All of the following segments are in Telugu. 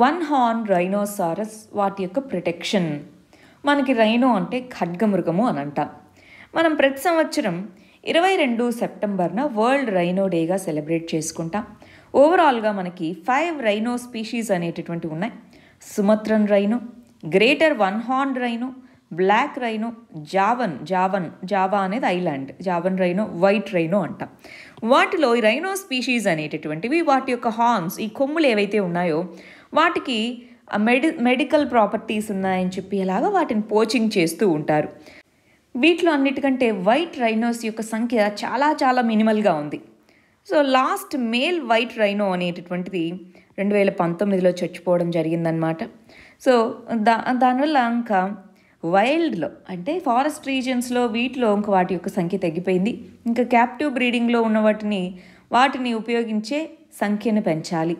వన్ హార్న్ రైనోసారస్ వాటి యొక్క ప్రొటెక్షన్ మనకి రైనో అంటే ఖడ్గమృగము అని అంటాం మనం ప్రతి సంవత్సరం ఇరవై రెండు సెప్టెంబర్న వరల్డ్ రైనో డేగా సెలబ్రేట్ చేసుకుంటాం ఓవరాల్గా మనకి ఫైవ్ రైనో స్పీషీస్ అనేటటువంటి ఉన్నాయి Sumatran rhino greater one horn rhino black rhino Javan Javan Java అనేది island Javan rhino white rhino అంటాం వాటిలో ఈ రైనో స్పీషీస్ అనేటటువంటివి వాటి యొక్క హార్న్స్ ఈ కొమ్ములు ఏవైతే ఉన్నాయో వాటికి మెడి మెడికల్ ప్రాపర్టీస్ ఉన్నాయని చెప్పి వాటిని పోచింగ్ చేస్తూ ఉంటారు వీటిలో అన్నిటికంటే వైట్ రైనోస్ యొక్క సంఖ్య చాలా చాలా మినిమల్గా ఉంది so last male white rhino అనేటటువంటిది రెండు వేల పంతొమ్మిదిలో చచ్చిపోవడం జరిగిందనమాట సో దా దానివల్ల ఇంకా వైల్డ్లో అంటే ఫారెస్ట్ రీజియన్స్లో వీటిలో ఇంక వాటి యొక్క సంఖ్య తగ్గిపోయింది ఇంకా క్యాప్టివ్ బ్రీడింగ్లో ఉన్న వాటిని వాటిని ఉపయోగించే సంఖ్యను పెంచాలి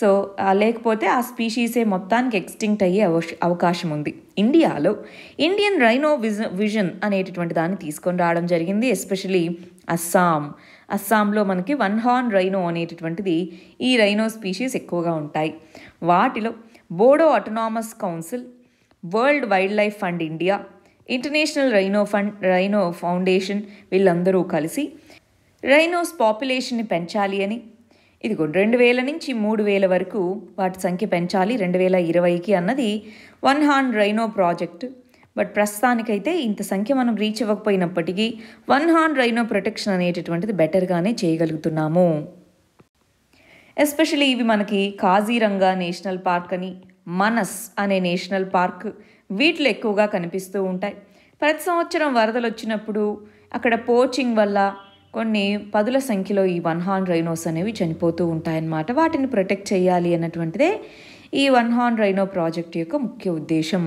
సో లేకపోతే ఆ స్పీషీసే మొత్తానికి ఎక్స్టింక్ట్ అయ్యే అవకాశం ఉంది ఇండియాలో ఇండియన్ రైనో విజ విజన్ అనేటటువంటి దాన్ని తీసుకొని రావడం జరిగింది ఎస్పెషలీ అస్సాం అస్సాంలో మనకి వన్ హార్న్ రైనో అనేటటువంటిది ఈ రైనో స్పీషీస్ ఎక్కువగా ఉంటాయి వాటిలో Bodo autonomous council world wildlife fund India international rhino fund rhino foundation వీళ్ళందరూ కలిసి రైనోస్ పాపులేషన్ని పెంచాలి అని ఇదిగో రెండు వేల నుంచి మూడు వేల వరకు వాటి సంఖ్య పెంచాలి రెండు వేల ఇరవైకి అన్నది one horn rhino project but ప్రస్తుతానికైతే ఇంత సంఖ్య మనం రీచ్ అవ్వకపోయినప్పటికీ వన్ హాన్ రైనో ప్రొటెక్షన్ అనేటటువంటిది బెటర్గానే చేయగలుగుతున్నాము ఎస్పెషలీ ఇవి మనకి కాజీరంగా నేషనల్ పార్క్ అని మనస్ అనే నేషనల్ పార్క్ వీటిలో ఎక్కువగా కనిపిస్తూ ఉంటాయి ప్రతి సంవత్సరం వరదలు వచ్చినప్పుడు అక్కడ పోచింగ్ వల్ల కొన్ని పదుల సంఖ్యలో ఈ వన్ హార్న్ రైనోస్ అనేవి చనిపోతూ ఉంటాయన్నమాట వాటిని ప్రొటెక్ట్ చేయాలి అన్నటువంటిదే ఈ వన్ హార్న్ రైనో ప్రాజెక్ట్ యొక్క ముఖ్య ఉద్దేశం